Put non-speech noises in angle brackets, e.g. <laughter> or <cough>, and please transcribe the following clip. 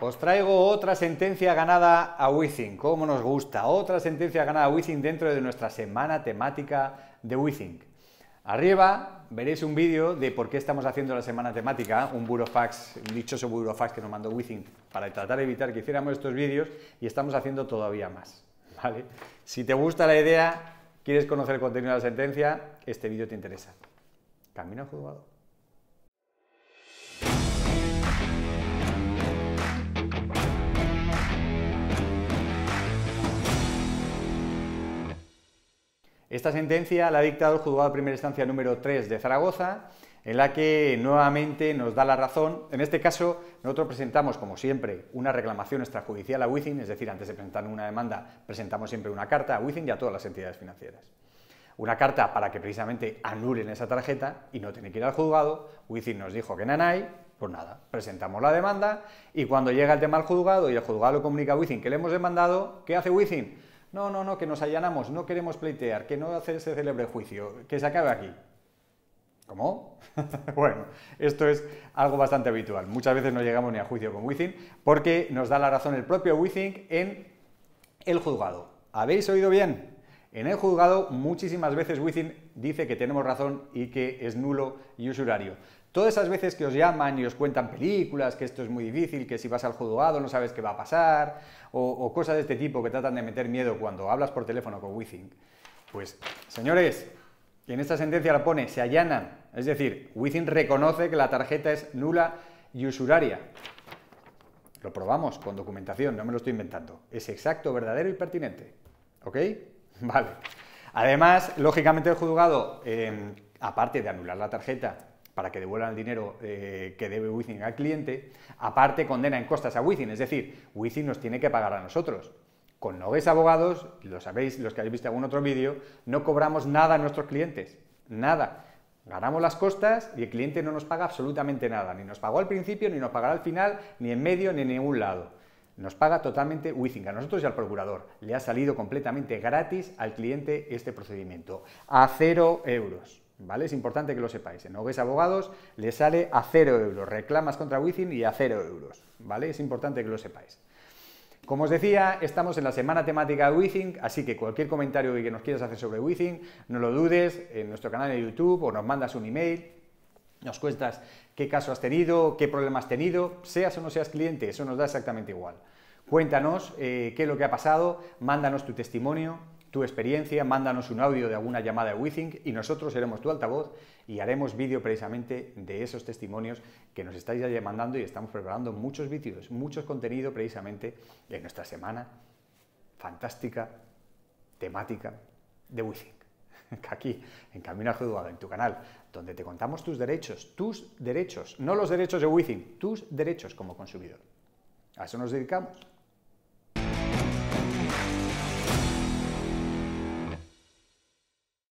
Os traigo otra sentencia ganada a Within, como nos gusta, otra sentencia ganada a Within dentro de nuestra semana temática de Within. Arriba veréis un vídeo de por qué estamos haciendo la semana temática, un burofax, un dichoso burofax que nos mandó Within para tratar de evitar que hiciéramos estos vídeos y estamos haciendo todavía más. ¿vale? Si te gusta la idea, quieres conocer el contenido de la sentencia, este vídeo te interesa. Camino al juzgado. Esta sentencia la ha dictado el juzgado de primera instancia número 3 de Zaragoza, en la que nuevamente nos da la razón. En este caso, nosotros presentamos, como siempre, una reclamación extrajudicial a Wizzing, es decir, antes de presentar una demanda, presentamos siempre una carta a Wizzing y a todas las entidades financieras. Una carta para que precisamente anulen esa tarjeta y no tiene que ir al juzgado. Wizzing nos dijo que nanay, pues nada, presentamos la demanda y cuando llega el tema al juzgado y el juzgado lo comunica a Wizzing que le hemos demandado, ¿qué hace Wizzing? No, no, no, que nos allanamos, no queremos pleitear, que no ese célebre juicio, que se acabe aquí. ¿Cómo? <laughs> bueno, esto es algo bastante habitual. Muchas veces no llegamos ni a juicio con Withing porque nos da la razón el propio Withing en el juzgado. ¿Habéis oído bien? En el juzgado muchísimas veces WITHIN dice que tenemos razón y que es nulo y usurario. Todas esas veces que os llaman y os cuentan películas, que esto es muy difícil, que si vas al juzgado no sabes qué va a pasar, o, cosas de este tipo que tratan de meter miedo cuando hablas por teléfono con Wizzing, pues, señores, en esta sentencia la pone, se allanan. Es decir, Wizzing reconoce que la tarjeta es nula y usuraria. Lo probamos con documentación, no me lo estoy inventando. Es exacto, verdadero y pertinente. ¿Ok? <laughs> Vale. Además, lógicamente el juzgado, eh, aparte de anular la tarjeta para que devuelvan el dinero eh, que debe Wizzing al cliente, aparte condena en costas a Wizzing, es decir, Wizzing nos tiene que pagar a nosotros. Con Nogués Abogados, lo sabéis, los que habéis visto algún otro vídeo, no cobramos nada a nuestros clientes, nada. Ganamos las costas y el cliente no nos paga absolutamente nada, ni nos pagó al principio, ni nos pagará al final, ni en medio, ni en ningún lado. Nos paga totalmente Wizzing, a nosotros y al procurador. Le ha salido completamente gratis al cliente este procedimiento, a cero euros. Es importante que lo sepáis. En Oves Abogados le sale a cero euros, reclamas contra Within y a cero euros, ¿vale? Es importante que lo sepáis. Como os decía, estamos en la semana temática de Withing, así que cualquier comentario que nos quieras hacer sobre Withing, no lo dudes en nuestro canal de YouTube o nos mandas un email, nos cuentas qué caso has tenido, qué problema has tenido, seas o no seas cliente, eso nos da exactamente igual. Cuéntanos eh, qué es lo que ha pasado, mándanos tu testimonio, tu experiencia, mándanos un audio de alguna llamada de WeThink y nosotros seremos tu altavoz y haremos vídeo precisamente de esos testimonios que nos estáis mandando y estamos preparando muchos vídeos, muchos contenidos precisamente en nuestra semana fantástica, temática de WeThink. <laughs> Aquí, en Camino Eduardo, en tu canal, donde te contamos tus derechos, tus derechos, no los derechos de WeThink, tus derechos como consumidor. A eso nos dedicamos.